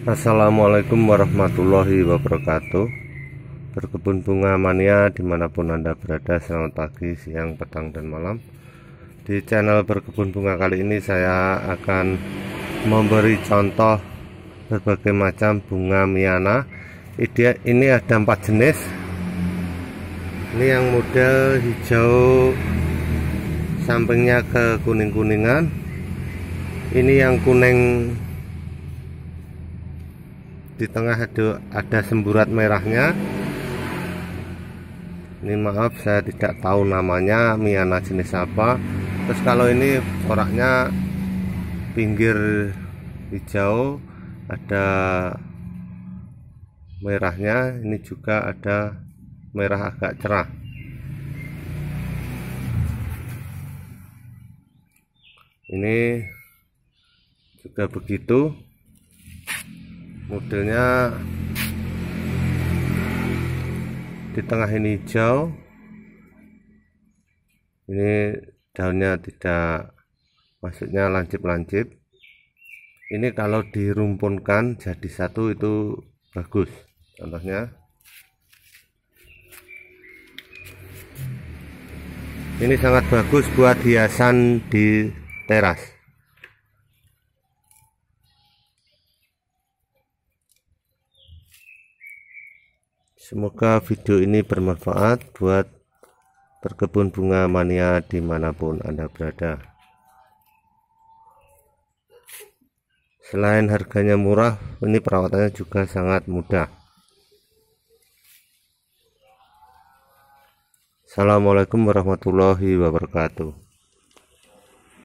Assalamualaikum warahmatullahi wabarakatuh Berkebun bunga mania dimanapun anda berada Selamat pagi, siang, petang, dan malam Di channel berkebun bunga kali ini Saya akan memberi contoh Berbagai macam bunga miana Ini ada empat jenis Ini yang model hijau Sampingnya ke kuning-kuningan Ini yang kuning di tengah itu ada semburat merahnya ini maaf saya tidak tahu namanya miana jenis apa terus kalau ini coraknya pinggir hijau ada merahnya ini juga ada merah agak cerah ini juga begitu modelnya di tengah ini hijau ini daunnya tidak maksudnya lancip-lancip ini kalau dirumpunkan jadi satu itu bagus contohnya ini sangat bagus buat hiasan di teras Semoga video ini bermanfaat buat berkebun bunga mania dimanapun Anda berada. Selain harganya murah, ini perawatannya juga sangat mudah. Assalamualaikum warahmatullahi wabarakatuh.